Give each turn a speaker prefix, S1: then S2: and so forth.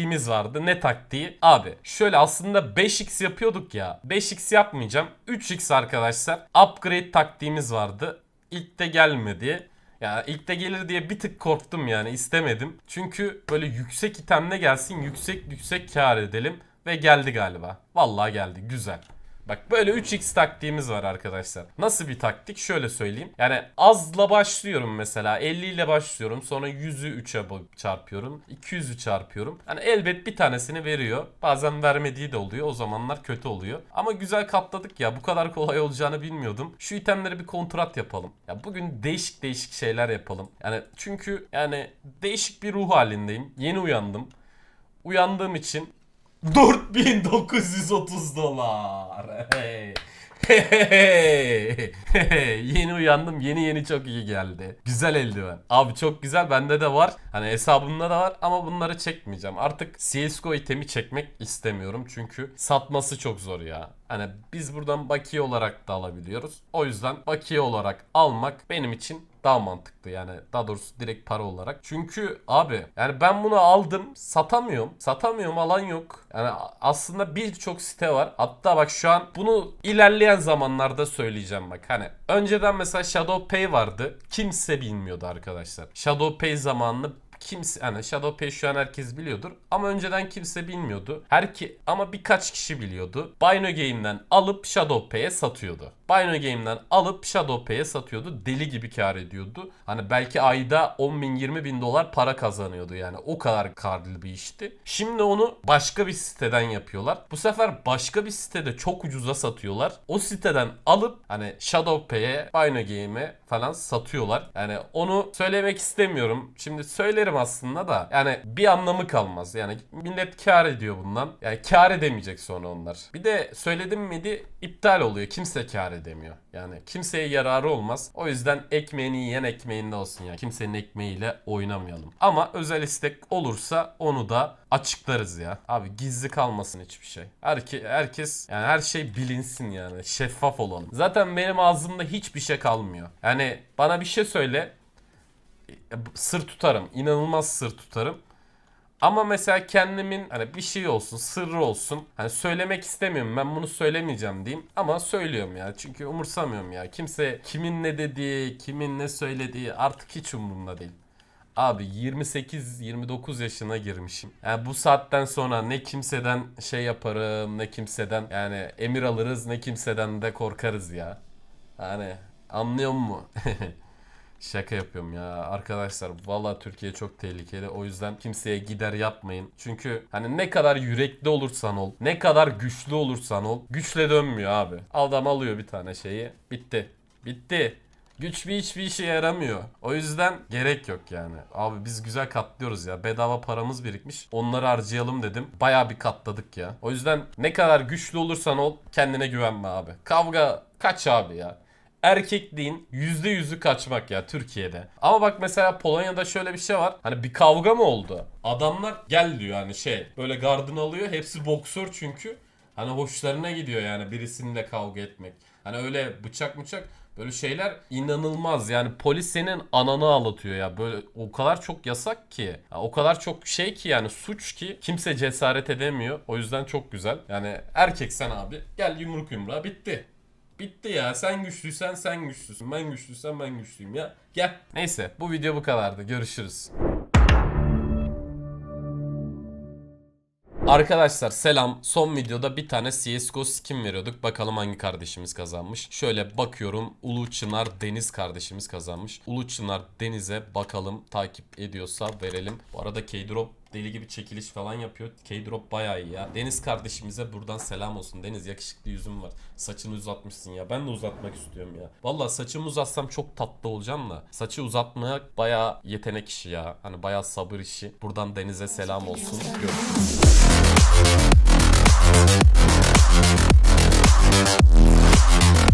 S1: taktiğimiz vardı. Ne taktiği? Abi şöyle aslında 5x yapıyorduk ya. 5x yapmayacağım. 3x arkadaşlar. Upgrade taktiğimiz vardı. İlk de gelmedi. Ya ilk de gelir diye bir tık korktum yani istemedim. Çünkü böyle yüksek itemle gelsin yüksek yüksek kar edelim. Ve geldi galiba. Vallahi geldi güzel. Bak böyle 3x taktiğimiz var arkadaşlar. Nasıl bir taktik? Şöyle söyleyeyim. Yani azla başlıyorum mesela. 50 ile başlıyorum. Sonra 100'ü 3'e çarpıyorum. 200'ü çarpıyorum. Yani elbet bir tanesini veriyor. Bazen vermediği de oluyor. O zamanlar kötü oluyor. Ama güzel katladık ya. Bu kadar kolay olacağını bilmiyordum. Şu itemlere bir kontrat yapalım. Ya bugün değişik değişik şeyler yapalım. Yani çünkü yani değişik bir ruh halindeyim. Yeni uyandım. Uyandığım için 4930 dolar. Hey. yeni uyandım. Yeni yeni çok iyi geldi. Güzel eldiven. Abi çok güzel. Bende de var. Hani hesabımda da var ama bunları çekmeyeceğim. Artık CSGO itemi çekmek istemiyorum. Çünkü satması çok zor ya. Hani biz buradan bakiye olarak da alabiliyoruz. O yüzden bakiye olarak almak benim için daha mantıklı yani daha doğrusu direkt para olarak. Çünkü abi yani ben bunu aldım satamıyorum. Satamıyorum alan yok. Yani aslında birçok site var. Hatta bak şu an bunu ilerleyen zamanlarda söyleyeceğim bak. Hani önceden mesela Shadow Pay vardı. Kimse bilmiyordu arkadaşlar. Shadow Pay zamanını kimse hani Shadow Pay şu an herkes biliyordur ama önceden kimse bilmiyordu. Her ki ama birkaç kişi biliyordu. Bino Game'den alıp Shadow Pay'e satıyordu. Bino Game'den alıp Shadow Pay'e satıyordu. Deli gibi kar ediyordu. Hani belki ayda 10 bin 20 bin dolar para kazanıyordu yani. O kadar karlı bir işti. Şimdi onu başka bir siteden yapıyorlar. Bu sefer başka bir sitede çok ucuza satıyorlar. O siteden alıp hani Shadow Pay'e, Bino Game'e falan satıyorlar. Yani onu söylemek istemiyorum. Şimdi söylerim aslında da yani bir anlamı kalmaz. Yani millet kar ediyor bundan. Yani kar edemeyecek sonra onlar. Bir de söyledim miydi iptal oluyor. Kimse kar ediyor edemiyor. Yani kimseye yararı olmaz. O yüzden ekmeğini yiyen ekmeğinde olsun ya. Kimsenin ekmeğiyle oynamayalım. Ama özel istek olursa onu da açıklarız ya. Abi gizli kalmasın hiçbir şey. Herke, herkes yani her şey bilinsin yani. Şeffaf olalım. Zaten benim ağzımda hiçbir şey kalmıyor. Yani bana bir şey söyle e, sır tutarım. İnanılmaz sır tutarım. Ama mesela kendimin hani bir şey olsun, sırrı olsun. Hani söylemek istemiyorum. Ben bunu söylemeyeceğim diyeyim. Ama söylüyorum ya. Çünkü umursamıyorum ya. Kimse kimin ne dediği, kimin ne söylediği artık hiç umurumda değil. Abi 28-29 yaşına girmişim. Yani bu saatten sonra ne kimseden şey yaparım ne kimseden yani emir alırız ne kimseden de korkarız ya. hani anlıyor mu? Şaka yapıyorum ya arkadaşlar valla Türkiye çok tehlikeli o yüzden kimseye gider yapmayın. Çünkü hani ne kadar yürekli olursan ol ne kadar güçlü olursan ol güçle dönmüyor abi. Adam alıyor bir tane şeyi bitti bitti. Güç bir hiçbir işe yaramıyor. O yüzden gerek yok yani. Abi biz güzel katlıyoruz ya. Bedava paramız birikmiş. Onları harcayalım dedim. Baya bir katladık ya. O yüzden ne kadar güçlü olursan ol kendine güvenme abi. Kavga kaç abi ya erkekliğin yüzde yüzü kaçmak ya Türkiye'de. Ama bak mesela Polonya'da şöyle bir şey var. Hani bir kavga mı oldu? Adamlar gel diyor hani şey böyle gardını alıyor. Hepsi boksör çünkü. Hani hoşlarına gidiyor yani birisininle kavga etmek. Hani öyle bıçak bıçak böyle şeyler inanılmaz. Yani polis senin ananı ağlatıyor ya. Böyle o kadar çok yasak ki. o kadar çok şey ki yani suç ki kimse cesaret edemiyor. O yüzden çok güzel. Yani erkeksen abi gel yumruk yumruğa bitti. Bitti ya. Sen güçlüysen sen güçlüsün. Ben güçlüysem ben güçlüyüm ya. Gel. Neyse bu video bu kadardı. Görüşürüz. Arkadaşlar selam. Son videoda bir tane CSGO skin veriyorduk. Bakalım hangi kardeşimiz kazanmış. Şöyle bakıyorum. Ulu Çınar Deniz kardeşimiz kazanmış. Ulu Çınar Deniz'e bakalım takip ediyorsa verelim. Bu arada Keydrop deli gibi çekiliş falan yapıyor. K-Drop bayağı iyi ya. Deniz kardeşimize buradan selam olsun. Deniz yakışıklı yüzüm var. Saçını uzatmışsın ya. Ben de uzatmak istiyorum ya. Valla saçımı uzatsam çok tatlı olacağım da. Saçı uzatmaya bayağı yetenek işi ya. Hani bayağı sabır işi. Buradan Deniz'e selam olsun. Görüşürüz. Thank you.